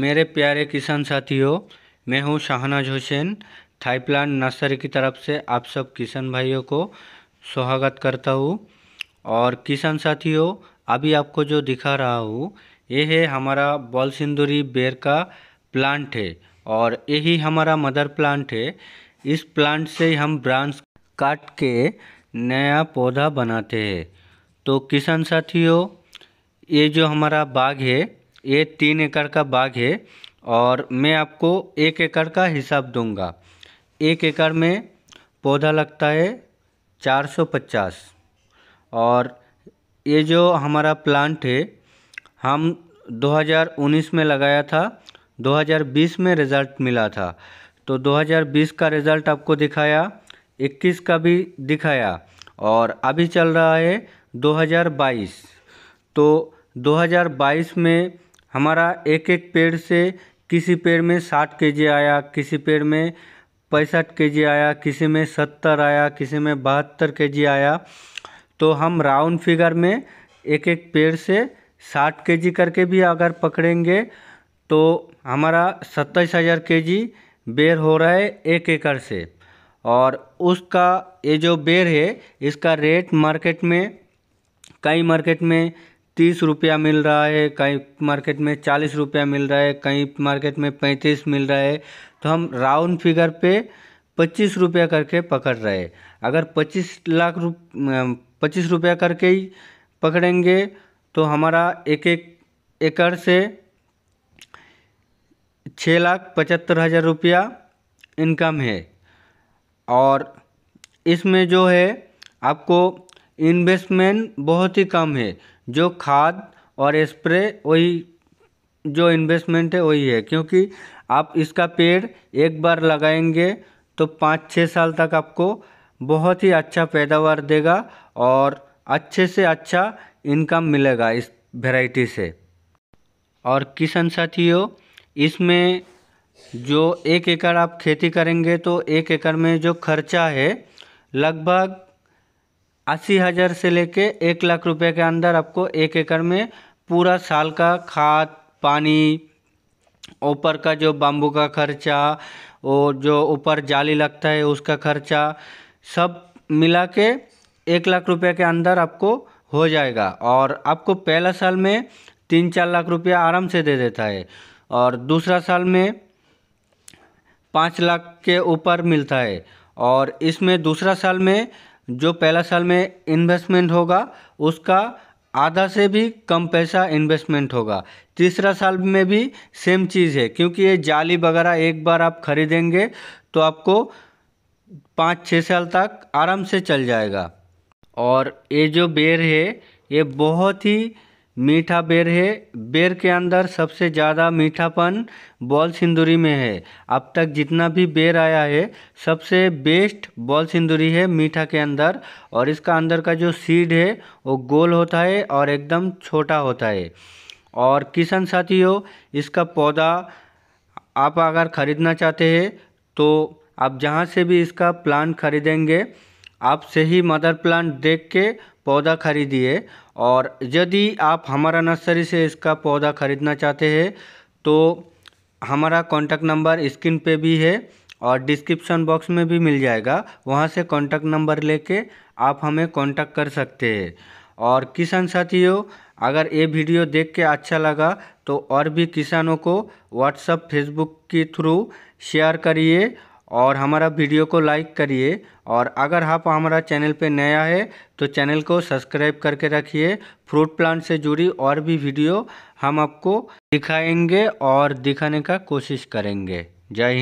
मेरे प्यारे किसान साथियों मैं हूं Shahnaz Hussain Thai plant nursery की तरफ से आप सब किसान भाइयों को स्वागत करता हूं और किसान साथियों अभी आपको जो दिखा रहा हूं ये है हमारा बॉल सिंदूरी बेर का प्लांट है और यही हमारा मदर प्लांट है इस प्लांट से हम ब्रांच काट के नया पौधा बनाते हैं तो किसान साथियों ये जो हमारा बाग है ये तीन एकड़ का बाग है और मैं आपको एक एकड़ का हिसाब दूंगा एक एकड़ में पौधा लगता है 450 और ये जो हमारा प्लांट है हम 2019 में लगाया था 2020 में रिज़ल्ट मिला था तो 2020 का रिज़ल्ट आपको दिखाया 21 का भी दिखाया और अभी चल रहा है 2022 तो 2022 में हमारा एक एक पेड़ से किसी पेड़ में साठ के जी आया किसी पेड़ में पैंसठ के जी आया किसी में सत्तर आया किसी में बहत्तर के जी आया तो हम राउंड फिगर में एक एक पेड़ से साठ के जी करके भी अगर पकड़ेंगे तो हमारा सत्ताईस हज़ार के जी बेर हो रहा है एक एकड़ से और उसका ये जो बेर है इसका रेट मार्केट में कई मार्केट में तीस रुपया मिल रहा है कहीं मार्केट में चालीस रुपया मिल रहा है कहीं मार्केट में पैंतीस मिल रहा है तो हम राउंड फिगर पे पच्चीस रुपया करके पकड़ रहे हैं अगर पच्चीस लाख रुप पच्चीस रुपया करके ही पकड़ेंगे तो हमारा एक एक एकड़ से छः लाख पचहत्तर हज़ार रुपया इनकम है और इसमें जो है आपको इन्वेस्टमेंट बहुत ही कम है जो खाद और स्प्रे वही जो इन्वेस्टमेंट है वही है क्योंकि आप इसका पेड़ एक बार लगाएंगे तो पाँच छः साल तक आपको बहुत ही अच्छा पैदावार देगा और अच्छे से अच्छा इनकम मिलेगा इस वैरायटी से और किसान साथियों इसमें जो एक एकड़ आप खेती करेंगे तो एक एकड़ में जो खर्चा है लगभग अस्सी हज़ार से लेके एक लाख रुपए के अंदर आपको एक एकड़ में पूरा साल का खाद पानी ऊपर का जो बाम्बू का खर्चा और जो ऊपर जाली लगता है उसका खर्चा सब मिला के एक लाख रुपए के अंदर आपको हो जाएगा और आपको पहला साल में तीन चार लाख रुपया आराम से दे देता है और दूसरा साल में पाँच लाख के ऊपर मिलता है और इसमें दूसरा साल में जो पहला साल में इन्वेस्टमेंट होगा उसका आधा से भी कम पैसा इन्वेस्टमेंट होगा तीसरा साल में भी सेम चीज़ है क्योंकि ये जाली वगैरह एक बार आप खरीदेंगे तो आपको पाँच छः साल तक आराम से चल जाएगा और ये जो बेर है ये बहुत ही मीठा बेर है बेर के अंदर सबसे ज़्यादा मीठापन बॉल सिंदूरी में है अब तक जितना भी बेर आया है सबसे बेस्ट बॉल सिंदूरी है मीठा के अंदर और इसका अंदर का जो सीड है वो गोल होता है और एकदम छोटा होता है और किसान साथियों इसका पौधा आप अगर ख़रीदना चाहते हैं तो आप जहाँ से भी इसका प्लांट खरीदेंगे आप सही मदर प्लांट देख के पौधा खरीदिए और यदि आप हमारा नर्सरी से इसका पौधा खरीदना चाहते हैं तो हमारा कॉन्टैक्ट नंबर स्क्रीन पे भी है और डिस्क्रिप्शन बॉक्स में भी मिल जाएगा वहाँ से कॉन्टैक्ट नंबर लेके आप हमें कॉन्टैक्ट कर सकते हैं और किसान साथियों अगर ये वीडियो देख के अच्छा लगा तो और भी किसानों को व्हाट्सअप फेसबुक के थ्रू शेयर करिए और हमारा वीडियो को लाइक करिए और अगर आप हाँ हमारा चैनल पे नया है तो चैनल को सब्सक्राइब करके रखिए फ्रूट प्लांट से जुड़ी और भी वीडियो हम आपको दिखाएंगे और दिखाने का कोशिश करेंगे जय हिंद